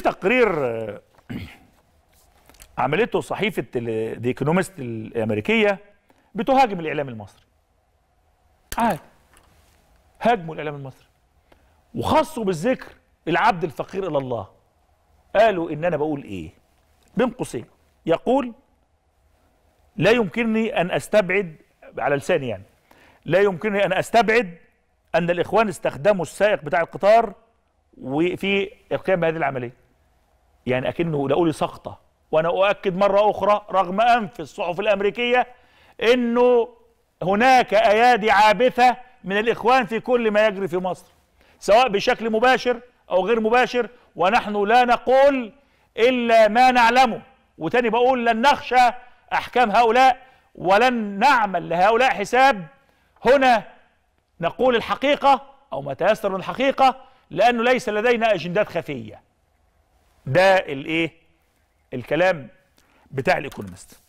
في تقرير آه، عملته صحيفه ذا ايكونومست الامريكيه بتهاجم الاعلام المصري عادي هاجموا الاعلام المصري وخصوا بالذكر العبد الفقير الى الله قالوا ان انا بقول ايه بين قوسين يقول لا يمكنني ان استبعد على لساني يعني لا يمكنني ان استبعد ان الاخوان استخدموا السائق بتاع القطار وفي القيام بهذه العمليه يعني اكنه ده قولي سقطه وانا اؤكد مره اخرى رغم انف الصحف الامريكيه انه هناك ايادي عابثه من الاخوان في كل ما يجري في مصر سواء بشكل مباشر او غير مباشر ونحن لا نقول الا ما نعلمه وتاني بقول لن نخشى احكام هؤلاء ولن نعمل لهؤلاء حساب هنا نقول الحقيقه او ما تيسر من الحقيقه لانه ليس لدينا اجندات خفيه ده الايه الكلام بتاع الايكونومست